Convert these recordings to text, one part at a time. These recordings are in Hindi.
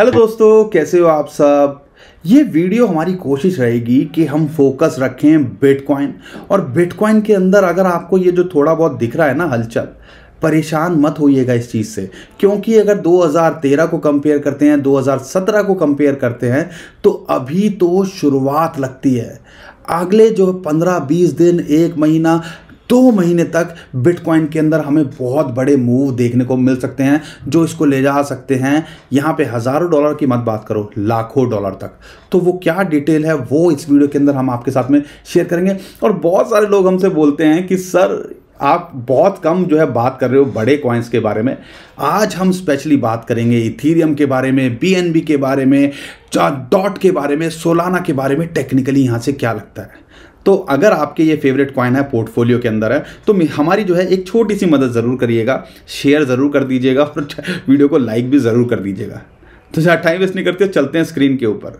हेलो दोस्तों कैसे हो आप सब ये वीडियो हमारी कोशिश रहेगी कि हम फोकस रखें बिटकॉइन और बिटकॉइन के अंदर अगर आपको ये जो थोड़ा बहुत दिख रहा है ना हलचल परेशान मत होइएगा इस चीज़ से क्योंकि अगर 2013 को कंपेयर करते हैं 2017 को कंपेयर करते हैं तो अभी तो शुरुआत लगती है अगले जो 15-20 दिन एक महीना दो महीने तक बिटकॉइन के अंदर हमें बहुत बड़े मूव देखने को मिल सकते हैं जो इसको ले जा सकते हैं यहाँ पे हज़ारों डॉलर की मत बात करो लाखों डॉलर तक तो वो क्या डिटेल है वो इस वीडियो के अंदर हम आपके साथ में शेयर करेंगे और बहुत सारे लोग हमसे बोलते हैं कि सर आप बहुत कम जो है बात कर रहे हो बड़े कॉइन्स के बारे में आज हम स्पेशली बात करेंगे इथीरियम के बारे में बीएनबी के बारे में डॉट के बारे में सोलाना के बारे में टेक्निकली यहाँ से क्या लगता है तो अगर आपके ये फेवरेट कॉइन है पोर्टफोलियो के अंदर है तो हमारी जो है एक छोटी सी मदद ज़रूर करिएगा शेयर ज़रूर कर दीजिएगा और वीडियो को लाइक भी ज़रूर कर दीजिएगा तो ज़्यादा टाइम वेस्ट नहीं करते चलते हैं स्क्रीन के ऊपर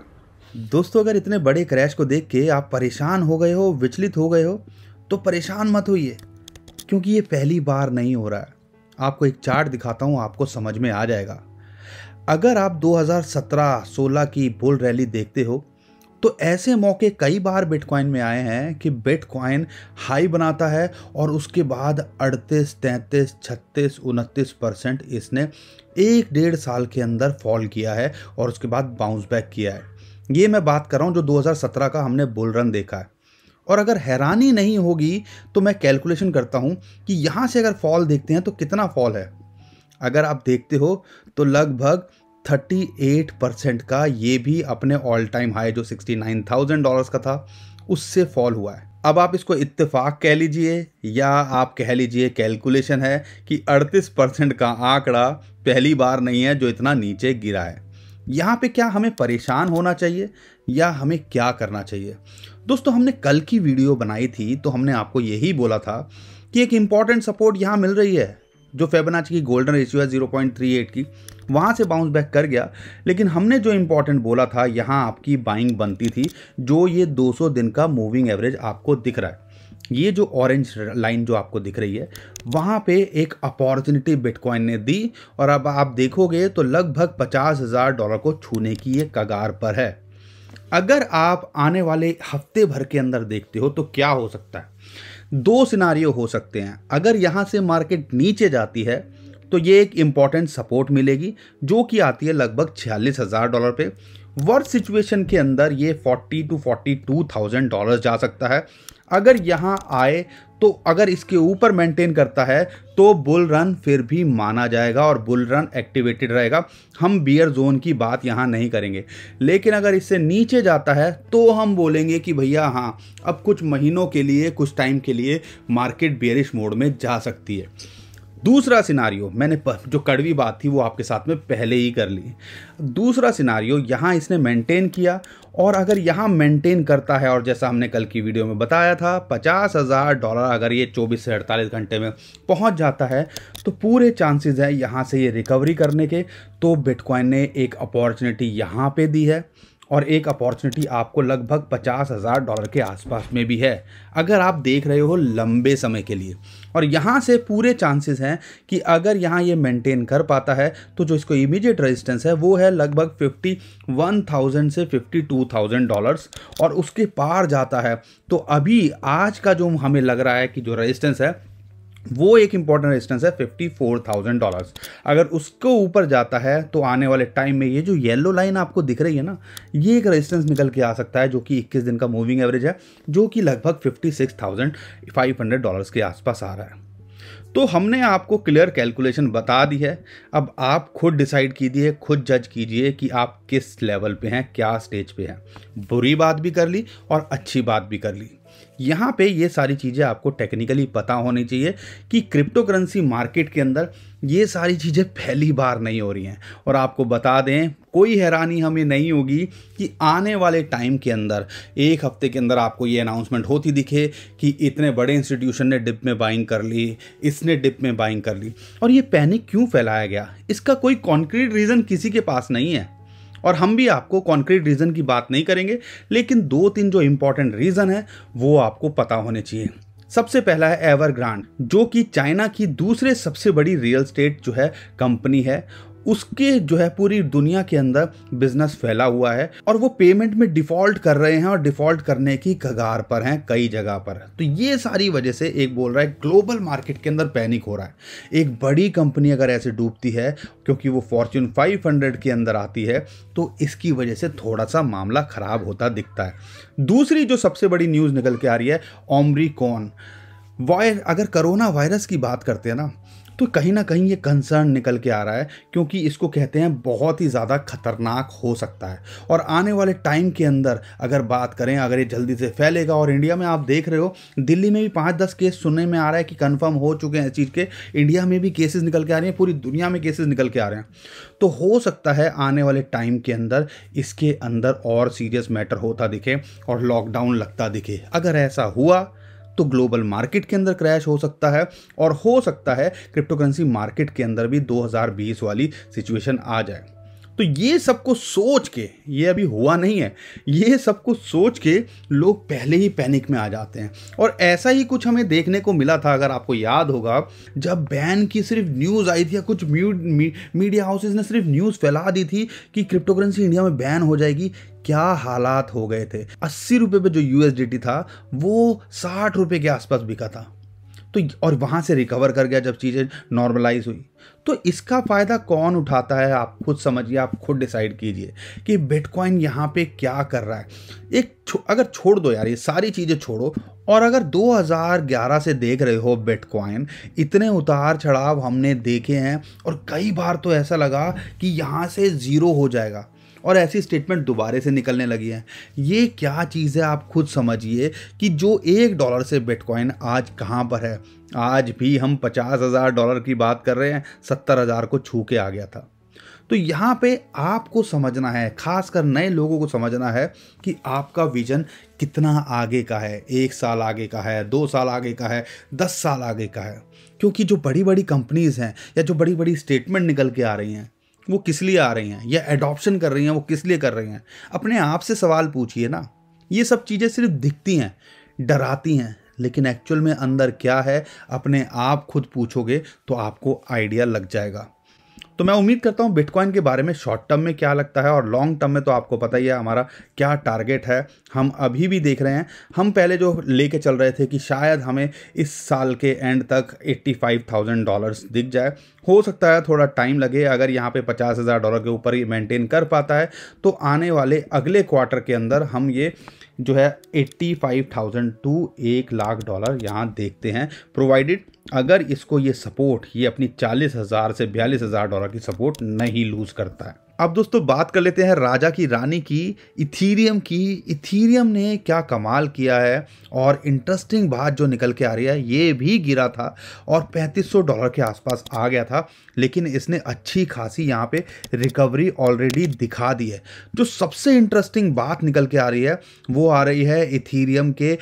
दोस्तों अगर इतने बड़े क्रैश को देख के आप परेशान हो गए हो विचलित हो गए हो तो परेशान मत होइए क्योंकि ये पहली बार नहीं हो रहा है आपको एक चार्ट दिखाता हूँ आपको समझ में आ जाएगा अगर आप 2017-16 की बुल रैली देखते हो तो ऐसे मौके कई बार बिटकॉइन में आए हैं कि बिटकॉइन हाई बनाता है और उसके बाद 38, 33, 36, 29 परसेंट इसने एक डेढ़ साल के अंदर फॉल किया है और उसके बाद बाउंस बैक किया है ये मैं बात कर रहा हूँ जो 2017 का हमने बुल रन देखा है और अगर हैरानी नहीं होगी तो मैं कैलकुलेशन करता हूँ कि यहाँ से अगर फॉल देखते हैं तो कितना फॉल है अगर आप देखते हो तो लगभग 38 परसेंट का ये भी अपने ऑल टाइम हाई जो 69,000 डॉलर्स का था उससे फॉल हुआ है अब आप इसको इत्तेफाक कह लीजिए या आप कह लीजिए कैलकुलेशन है कि 38 परसेंट का आंकड़ा पहली बार नहीं है जो इतना नीचे गिरा है यहाँ पे क्या हमें परेशान होना चाहिए या हमें क्या करना चाहिए दोस्तों हमने कल की वीडियो बनाई थी तो हमने आपको यही बोला था कि एक इम्पॉर्टेंट सपोर्ट यहाँ मिल रही है जो फेबनाच की गोल्डन रेशियो है जीरो की वहाँ से बाउंस बैक कर गया लेकिन हमने जो इम्पोर्टेंट बोला था यहाँ आपकी बाइंग बनती थी जो ये 200 दिन का मूविंग एवरेज आपको दिख रहा है ये जो ऑरेंज लाइन जो आपको दिख रही है वहाँ पे एक अपॉर्चुनिटी बिटकॉइन ने दी और अब आप देखोगे तो लगभग पचास हज़ार डॉलर को छूने की ये कगार पर है अगर आप आने वाले हफ्ते भर के अंदर देखते हो तो क्या हो सकता है दो सिनारियो हो सकते हैं अगर यहाँ से मार्केट नीचे जाती है तो ये एक इम्पॉर्टेंट सपोर्ट मिलेगी जो कि आती है लगभग छियालीस हज़ार डॉलर पे वर्थ सिचुएशन के अंदर ये forty two forty two thousand dollar जा सकता है अगर यहाँ आए तो अगर इसके ऊपर मेंटेन करता है तो बुल रन फिर भी माना जाएगा और बुल रन एक्टिवेटेड रहेगा हम बियर जोन की बात यहाँ नहीं करेंगे लेकिन अगर इससे नीचे जाता है तो हम बोलेंगे कि भैया हाँ अब कुछ महीनों के लिए कुछ टाइम के लिए मार्केट बियरिश मोड में जा सकती है दूसरा सिनारियो मैंने जो कड़वी बात थी वो आपके साथ में पहले ही कर ली दूसरा सिनारियो यहाँ इसने मेंटेन किया और अगर यहाँ मेंटेन करता है और जैसा हमने कल की वीडियो में बताया था पचास हज़ार डॉलर अगर ये 24 से 48 घंटे में पहुँच जाता है तो पूरे चांसेस हैं यहाँ से ये रिकवरी करने के तो बिटकॉइन ने एक अपॉर्चुनिटी यहाँ पर दी है और एक अपॉर्चुनिटी आपको लगभग पचास हज़ार डॉलर के आसपास में भी है अगर आप देख रहे हो लंबे समय के लिए और यहाँ से पूरे चांसेस हैं कि अगर यहाँ ये मेंटेन कर पाता है तो जो इसको इमीडिएट रेजिस्टेंस है वो है लगभग फिफ्टी वन थाउजेंड से फिफ्टी टू थाउजेंड डॉलर्स और उसके पार जाता है तो अभी आज का जो हमें लग रहा है कि जो रजिस्टेंस है वो एक इंपॉर्टेंट रेजिस्टेंस है फिफ्टी फोर थाउजेंड डॉलर्स अगर उसको ऊपर जाता है तो आने वाले टाइम में ये जो येलो लाइन आपको दिख रही है ना ये एक रेजिस्टेंस निकल के आ सकता है जो कि 21 दिन का मूविंग एवरेज है जो कि लगभग fifty six thousand five hundred dollars के आसपास आ रहा है तो हमने आपको क्लियर कैलकुलेशन बता दी है अब आप खुद डिसाइड कीजिए खुद जज कीजिए कि आप किस लेवल पे हैं क्या स्टेज पे हैं बुरी बात भी कर ली और अच्छी बात भी कर ली यहाँ पे ये सारी चीज़ें आपको टेक्निकली पता होनी चाहिए कि क्रिप्टो करेंसी मार्केट के अंदर ये सारी चीज़ें पहली बार नहीं हो रही हैं और आपको बता दें कोई हैरानी हमें नहीं होगी कि आने वाले टाइम के अंदर एक हफ्ते के अंदर आपको ये अनाउंसमेंट होती दिखे कि इतने बड़े इंस्टीट्यूशन ने डिप में बाइंग कर ली इसने डिप में बाइंग कर ली और ये पैनिक क्यों फैलाया गया इसका कोई कॉन्क्रीट रीज़न किसी के पास नहीं है और हम भी आपको कॉन्क्रीट रीज़न की बात नहीं करेंगे लेकिन दो तीन जो इम्पोर्टेंट रीज़न है वो आपको पता होने चाहिए सबसे पहला है ग्रांड जो कि चाइना की दूसरे सबसे बड़ी रियल स्टेट जो है कंपनी है उसके जो है पूरी दुनिया के अंदर बिजनेस फैला हुआ है और वो पेमेंट में डिफॉल्ट कर रहे हैं और डिफॉल्ट करने की कगार पर हैं कई जगह पर तो ये सारी वजह से एक बोल रहा है ग्लोबल मार्केट के अंदर पैनिक हो रहा है एक बड़ी कंपनी अगर ऐसे डूबती है क्योंकि वो फॉर्च्यून 500 के अंदर आती है तो इसकी वजह से थोड़ा सा मामला खराब होता दिखता है दूसरी जो सबसे बड़ी न्यूज़ निकल के आ रही है ओमरी कौन अगर करोना वायरस की बात करते हैं ना तो कहीं ना कहीं ये कंसर्न निकल के आ रहा है क्योंकि इसको कहते हैं बहुत ही ज़्यादा खतरनाक हो सकता है और आने वाले टाइम के अंदर अगर बात करें अगर ये जल्दी से फैलेगा और इंडिया में आप देख रहे हो दिल्ली में भी पाँच दस केस सुनने में आ रहा है कि कन्फर्म हो चुके हैं इस चीज़ के इंडिया में भी केसेस निकल के आ रहे हैं पूरी दुनिया में केसेस निकल के आ रहे हैं तो हो सकता है आने वाले टाइम के अंदर इसके अंदर और सीरियस मैटर होता दिखे और लॉकडाउन लगता दिखे अगर ऐसा हुआ तो ग्लोबल मार्केट के अंदर क्रैश हो सकता है और हो सकता है क्रिप्टोकरेंसी मार्केट के अंदर भी 2020 वाली सिचुएशन आ जाए तो ये सबको सोच के ये अभी हुआ नहीं है ये सबको सोच के लोग पहले ही पैनिक में आ जाते हैं और ऐसा ही कुछ हमें देखने को मिला था अगर आपको याद होगा जब बैन की सिर्फ न्यूज़ आई थी या कुछ मीडिया हाउसेज ने सिर्फ न्यूज़ फैला दी थी कि क्रिप्टोकरेंसी इंडिया में बैन हो जाएगी क्या हालात हो गए थे अस्सी रुपये पे जो यूएसडीटी था वो साठ रुपये के आसपास बिका था तो और वहाँ से रिकवर कर गया जब चीज़ें नॉर्मलाइज हुई तो इसका फ़ायदा कौन उठाता है आप खुद समझिए आप खुद डिसाइड कीजिए कि बिटकॉइन यहाँ पे क्या कर रहा है एक छो, अगर छोड़ दो यार ये सारी चीज़ें छोड़ो और अगर 2011 से देख रहे हो बिटकॉइन इतने उतार चढ़ाव हमने देखे हैं और कई बार तो ऐसा लगा कि यहाँ से ज़ीरो हो जाएगा और ऐसी स्टेटमेंट दोबारे से निकलने लगी है ये क्या चीज़ है आप खुद समझिए कि जो एक डॉलर से बिटकॉइन आज कहाँ पर है आज भी हम पचास हज़ार डॉलर की बात कर रहे हैं सत्तर हज़ार को छू के आ गया था तो यहाँ पे आपको समझना है खासकर नए लोगों को समझना है कि आपका विज़न कितना आगे का है एक साल आगे का है दो साल आगे का है दस साल आगे का है क्योंकि जो बड़ी बड़ी कंपनीज़ हैं या जो बड़ी बड़ी स्टेटमेंट निकल के आ रही हैं वो किस लिए आ रही हैं या एडॉप्शन कर रही हैं वो किस लिए कर रही हैं अपने आप से सवाल पूछिए ना ये सब चीज़ें सिर्फ दिखती हैं डराती हैं लेकिन एक्चुअल में अंदर क्या है अपने आप खुद पूछोगे तो आपको आइडिया लग जाएगा तो मैं उम्मीद करता हूँ बिटकॉइन के बारे में शॉर्ट टर्म में क्या लगता है और लॉन्ग टर्म में तो आपको पता ही है हमारा क्या टारगेट है हम अभी भी देख रहे हैं हम पहले जो लेके चल रहे थे कि शायद हमें इस साल के एंड तक एट्टी फाइव थाउजेंड डॉलर्स दिख जाए हो सकता है थोड़ा टाइम लगे अगर यहाँ पे पचास हज़ार डॉलर के ऊपर ही मेंटेन कर पाता है तो आने वाले अगले क्वार्टर के अंदर हम ये जो है एट्टी फाइव थाउजेंड टू एक लाख डॉलर यहाँ देखते हैं प्रोवाइडेड अगर इसको ये सपोर्ट ये अपनी चालीस हज़ार से बयालीस हज़ार डॉलर की सपोर्ट नहीं लूज़ करता है अब दोस्तों बात कर लेते हैं राजा की रानी की इथीरियम की इथीरियम ने क्या कमाल किया है और इंटरेस्टिंग बात जो निकल के आ रही है ये भी गिरा था और 3500 डॉलर के आसपास आ गया था लेकिन इसने अच्छी खासी यहाँ पे रिकवरी ऑलरेडी दिखा दी है जो सबसे इंटरेस्टिंग बात निकल के आ रही है वो आ रही है इथीरियम के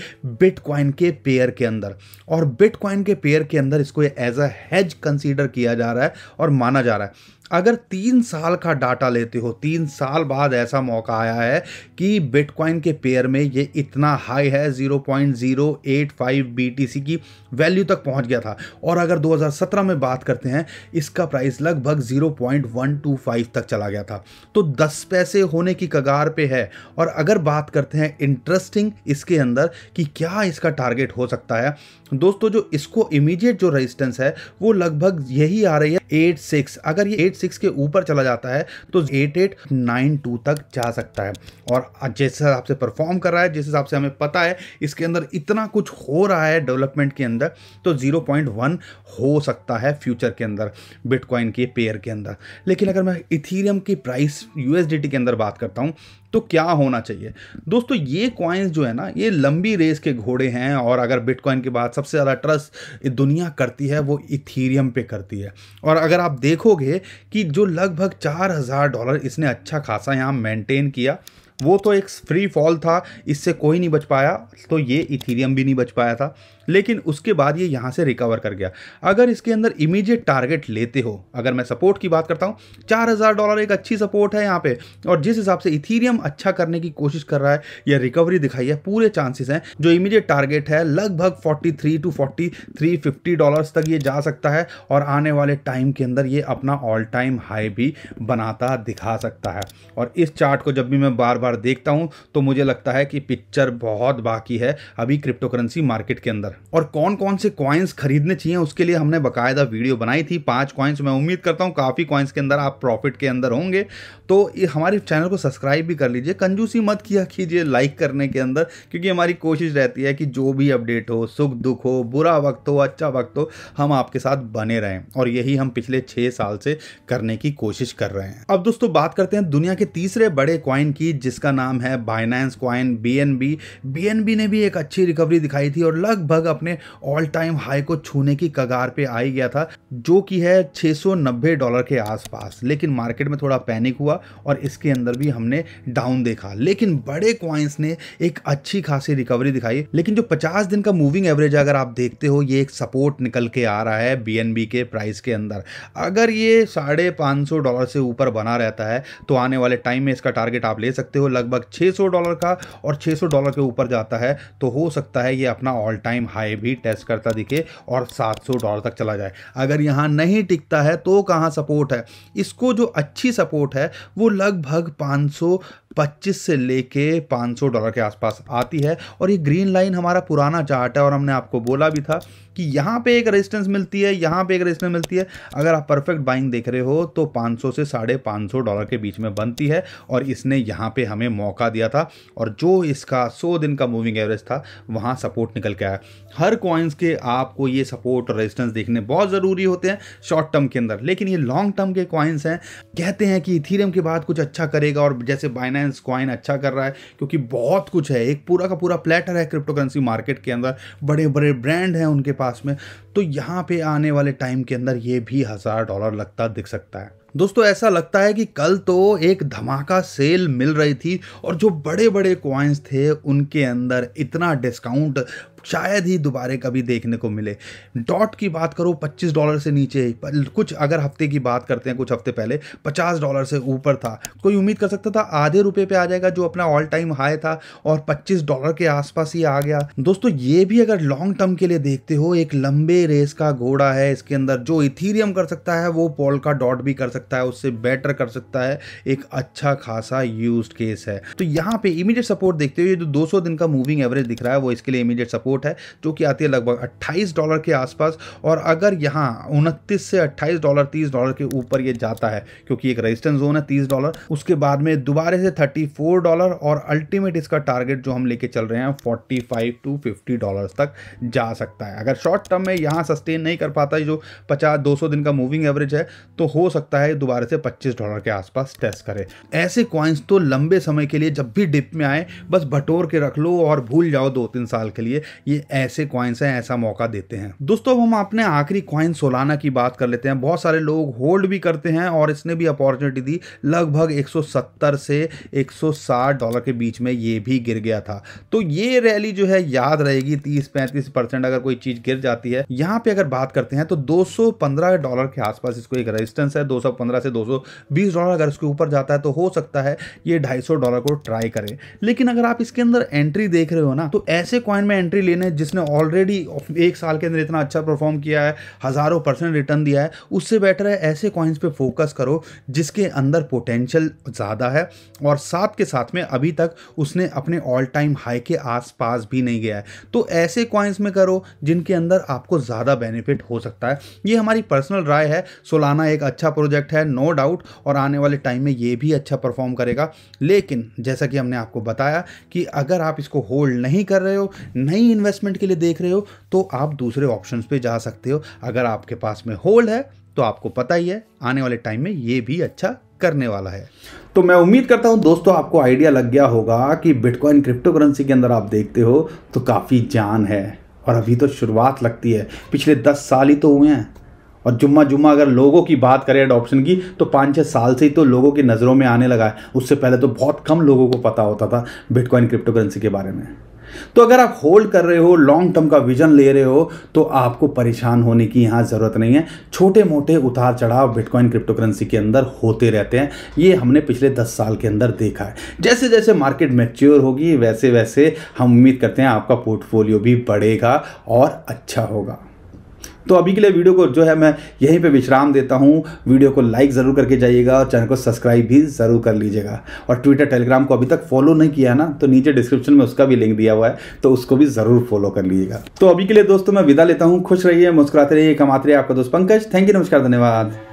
बिटकॉइन के पेयर के अंदर और बिटकॉइन के पेयर के अंदर इसको एज अ हैज कंसिडर किया जा रहा है और माना जा रहा है अगर तीन साल का डाटा लेते हो तीन साल बाद ऐसा मौका आया है कि बिटकॉइन के पेयर में ये इतना हाई है 0.085 BTC की वैल्यू तक पहुंच गया था और अगर 2017 में बात करते हैं इसका प्राइस लगभग 0.125 तक चला गया था तो 10 पैसे होने की कगार पे है और अगर बात करते हैं इंटरेस्टिंग इसके अंदर कि क्या इसका टारगेट हो सकता है दोस्तों जो इसको इमीडिएट जो रेजिस्टेंस है वो लगभग यही आ रही है एट सिक्स अगर ये एट सिक्स के ऊपर चला जाता है तो एट एट नाइन टू तक जा सकता है और जिस हिसाब से परफॉर्म कर रहा है जिस हिसाब से हमें पता है इसके अंदर इतना कुछ हो रहा है डेवलपमेंट के अंदर तो जीरो पॉइंट वन हो सकता है फ्यूचर के अंदर बिटकॉइन के पेयर के अंदर लेकिन अगर मैं इथीरियम की प्राइस यूएसडीटी के अंदर बात करता हूँ तो क्या होना चाहिए दोस्तों ये क्वाइंस जो है ना ये लंबी रेस के घोड़े हैं और अगर बिटकॉइन की बात सबसे ज़्यादा ट्रस्ट दुनिया करती है वो इथीरियम पे करती है और अगर आप देखोगे कि जो लगभग चार हज़ार डॉलर इसने अच्छा खासा यहाँ मेंटेन किया वो तो एक फ्री फॉल था इससे कोई नहीं बच पाया तो ये इथीरियम भी नहीं बच पाया था लेकिन उसके बाद ये यहाँ से रिकवर कर गया अगर इसके अंदर इमीडिएट टारगेट लेते हो अगर मैं सपोर्ट की बात करता हूँ चार हज़ार डॉलर एक अच्छी सपोर्ट है यहाँ पे और जिस हिसाब से इथीरियम अच्छा करने की कोशिश कर रहा है या रिकवरी दिखाई है पूरे चांसेस हैं जो इमीडिएट टारगेट है लगभग forty two three fifty dollars तक ये जा सकता है और आने वाले टाइम के अंदर ये अपना ऑल टाइम हाई भी बनाता दिखा सकता है और इस चार्ट को जब भी मैं बार बार देखता हूँ तो मुझे लगता है कि पिक्चर बहुत बाकी है अभी क्रिप्टोकरेंसी मार्केट के अंदर और कौन कौन से कॉइन्स खरीदने चाहिए उसके लिए हमने बकायदा वीडियो बनाई थी पांच कॉइन्स मैं उम्मीद करता हूँ काफ़ी कॉइन्स के अंदर आप प्रॉफिट के अंदर होंगे तो ये हमारे चैनल को सब्सक्राइब भी कर लीजिए कंजूसी मत किया कीजिए लाइक करने के अंदर क्योंकि हमारी कोशिश रहती है कि जो भी अपडेट हो सुख दुख हो बुरा वक्त हो अच्छा वक्त हो हम आपके साथ बने रहें और यही हम पिछले छः साल से करने की कोशिश कर रहे हैं अब दोस्तों बात करते हैं दुनिया के तीसरे बड़े कॉइन की जिसका नाम है बाइनेंस कॉइन बी एन ने भी एक अच्छी रिकवरी दिखाई थी और लगभग अपने ऑल टाइम हाई को छूने की कगार पे आ ही गया था जो कि है 690 डॉलर के आसपास लेकिन मार्केट में थोड़ा पैनिक हुआ और इसके अंदर भी हमने डाउन देखा लेकिन बड़े क्वाइंस ने एक अच्छी खासी रिकवरी दिखाई लेकिन जो 50 दिन का मूविंग एवरेज अगर आप देखते हो ये एक सपोर्ट निकल के आ रहा है बी के प्राइस के अंदर अगर ये साढ़े डॉलर से ऊपर बना रहता है तो आने वाले टाइम में इसका टारगेट आप ले सकते हो लगभग 600 डॉलर का और 600 डॉलर के ऊपर जाता है तो हो सकता है ये अपना ऑल टाइम हाई भी टेस्ट करता दिखे और 700 डॉलर तक चला जाए अगर यहाँ नहीं टिकता है तो कहाँ सपोर्ट है इसको जो अच्छी सपोर्ट है वो लगभग 500 पच्चीस से लेके 500 डॉलर के आसपास आती है और ये ग्रीन लाइन हमारा पुराना चार्ट है और हमने आपको बोला भी था कि यहाँ पे एक रेजिस्टेंस मिलती है यहाँ पे एक रेजिस्टेंस मिलती है अगर आप परफेक्ट बाइंग देख रहे हो तो 500 से साढ़े डॉलर के बीच में बनती है और इसने यहाँ पे हमें मौका दिया था और जो इसका 100 दिन का मूविंग एवरेज था वहाँ सपोर्ट निकल के आया हर कॉइन्स के आपको ये सपोर्ट और रेजिस्टेंस देखने बहुत ज़रूरी होते हैं शॉर्ट टर्म के अंदर लेकिन ये लॉन्ग टर्म के कॉइन्स हैं कहते हैं कि इथीरियम के बाद कुछ अच्छा करेगा और जैसे बाइनेंस कॉइन अच्छा कर रहा है क्योंकि बहुत कुछ है एक पूरा का पूरा प्लेटर है क्रिप्टो करेंसी मार्केट के अंदर बड़े बड़े ब्रांड हैं उनके पास पास में तो यहाँ पे आने वाले टाइम के अंदर ये भी हज़ार डॉलर लगता दिख सकता है दोस्तों ऐसा लगता है कि कल तो एक धमाका सेल मिल रही थी और जो बड़े बड़े क्वाइंस थे उनके अंदर इतना डिस्काउंट शायद ही दोबारे कभी देखने को मिले डॉट की बात करो 25 डॉलर से नीचे कुछ अगर हफ्ते की बात करते हैं कुछ हफ्ते पहले 50 डॉलर से ऊपर था कोई उम्मीद कर सकता था आधे रुपए पे आ जाएगा जो अपना ऑल टाइम हाई था और 25 डॉलर के आसपास ही आ गया दोस्तों ये भी अगर लॉन्ग टर्म के लिए देखते हो एक लंबे रेस का घोड़ा है इसके अंदर जो इथीरियम कर सकता है वो पोल का डॉट भी कर सकता है उससे बेटर कर सकता है एक अच्छा खासा यूज केस है तो यहाँ पे इमीडिएट सपोर्ट देखते हुए जो सौ दिन का मूविंग एवरेज दिख रहा है वो इसके लिए इमीडिएट सपोर्ट सपोर्ट है जो कि आती है लगभग 28 डॉलर के आसपास और अगर यहाँ उनतीस से 28 डॉलर 30 डॉलर के ऊपर ये जाता है क्योंकि एक रेजिस्टेंस जोन है 30 डॉलर उसके बाद में दोबारा से 34 डॉलर और अल्टीमेट इसका टारगेट जो हम लेके चल रहे हैं 45 टू 50 डॉलर तक जा सकता है अगर शॉर्ट टर्म में यहाँ सस्टेन नहीं कर पाता जो पचास दो दिन का मूविंग एवरेज है तो हो सकता है दोबारा से पच्चीस डॉलर के आसपास टेस्ट करे ऐसे क्वाइंस तो लंबे समय के लिए जब भी डिप में आए बस बटोर के रख लो और भूल जाओ दो तीन साल के लिए ये ऐसे क्वाइंस हैं ऐसा मौका देते हैं दोस्तों अब हम अपने आखिरी क्वाइन सोलाना की बात कर लेते हैं बहुत सारे लोग होल्ड भी करते हैं और इसने भी अपॉर्चुनिटी दी लगभग 170 से 160 डॉलर के बीच में ये भी गिर गया था तो ये रैली जो है याद रहेगी तीस पैंतीस परसेंट अगर कोई चीज गिर जाती है यहाँ पे अगर बात करते हैं तो 215 डॉलर के आसपास इसको एक रेजिस्टेंस है 215 से 220 डॉलर अगर इसके ऊपर जाता है तो हो सकता है ये ढाई डॉलर को ट्राई करें लेकिन अगर आप इसके अंदर एंट्री देख रहे हो ना तो ऐसे क्वाइन में एंट्री लेना है जिसने ऑलरेडी एक साल के अंदर इतना अच्छा परफॉर्म किया है हज़ारों परसेंट रिटर्न दिया है उससे बेटर है ऐसे कॉइन्स पे फोकस करो जिसके अंदर पोटेंशियल ज़्यादा है और साथ के साथ में अभी तक उसने अपने ऑल टाइम हाई के आसपास भी नहीं गया है तो ऐसे कॉइन्स में करो जिनके अंदर आपको ज़्यादा बेनिफिट हो सकता है ये हमारी पर्सनल राय है सोलाना एक अच्छा प्रोजेक्ट है नो डाउट और आने वाले टाइम में ये भी अच्छा परफॉर्म करेगा लेकिन जैसा कि हमने आपको बताया कि अगर आप इसको होल्ड नहीं कर रहे हो नहीं इन्वेस्टमेंट के लिए देख रहे हो तो आप दूसरे ऑप्शंस पे जा सकते हो अगर आपके पास में होल्ड है तो आपको पता ही है आने वाले टाइम में ये भी अच्छा करने वाला है तो मैं उम्मीद करता हूं दोस्तों आपको आइडिया लग गया होगा कि बिटकॉइन क्रिप्टो करेंसी के अंदर आप देखते हो तो काफ़ी जान है और अभी तो शुरुआत लगती है पिछले दस साल ही तो हुए हैं और जुम्मा जुम्मा अगर लोगों की बात करें अडॉप्शन की तो पाँच छः साल से ही तो लोगों की नज़रों में आने लगा है उससे पहले तो बहुत कम लोगों को पता होता था बिटकॉइन क्रिप्टो करेंसी के बारे में तो अगर आप होल्ड कर रहे हो लॉन्ग टर्म का विजन ले रहे हो तो आपको परेशान होने की यहाँ ज़रूरत नहीं है छोटे मोटे उतार चढ़ाव बिटकॉइन क्रिप्टोकरेंसी के अंदर होते रहते हैं ये हमने पिछले दस साल के अंदर देखा है जैसे जैसे मार्केट मेच्योर होगी वैसे वैसे हम उम्मीद करते हैं आपका पोर्टफोलियो भी बढ़ेगा और अच्छा होगा तो अभी के लिए वीडियो को जो है मैं यहीं पर विश्राम देता हूँ वीडियो को लाइक ज़रूर करके जाइएगा और चैनल को सब्सक्राइब भी ज़रूर कर लीजिएगा और ट्विटर टेलीग्राम को अभी तक फॉलो नहीं किया ना तो नीचे डिस्क्रिप्शन में उसका भी लिंक दिया हुआ है तो उसको भी ज़रूर फॉलो कर लीजिएगा तो अभी के लिए दोस्तों मैं विदा लेता हूँ खुश रहिए मुस्कुराते रहिए कमाते रहिए आपका दोस्त पंकज थैंक यू नमस्कार धन्यवाद